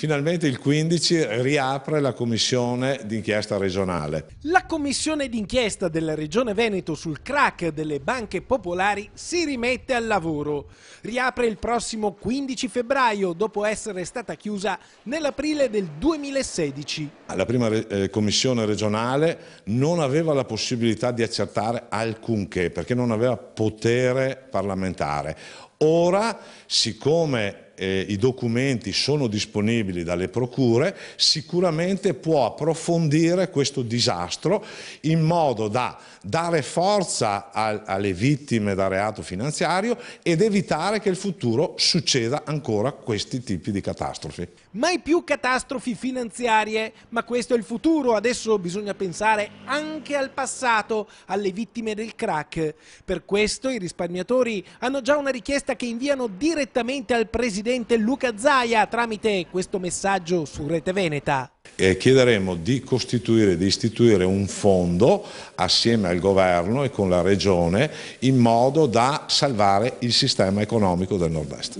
Finalmente il 15 riapre la commissione d'inchiesta regionale. La commissione d'inchiesta della Regione Veneto sul crack delle banche popolari si rimette al lavoro. Riapre il prossimo 15 febbraio dopo essere stata chiusa nell'aprile del 2016. La prima eh, commissione regionale non aveva la possibilità di accertare alcunché perché non aveva potere parlamentare. Ora, siccome eh, i documenti sono disponibili dalle procure, sicuramente può approfondire questo disastro in modo da dare forza a, alle vittime da reato finanziario ed evitare che in futuro succeda ancora questi tipi di catastrofi. Mai più catastrofi finanziarie, ma questo è il futuro, adesso bisogna pensare anche al passato, alle vittime del crack. Per questo i risparmiatori hanno già una richiesta che inviano direttamente al Presidente presidente Luca Zaia tramite questo messaggio su Rete Veneta. Eh, chiederemo di costituire, di istituire un fondo assieme al governo e con la regione in modo da salvare il sistema economico del nord-est.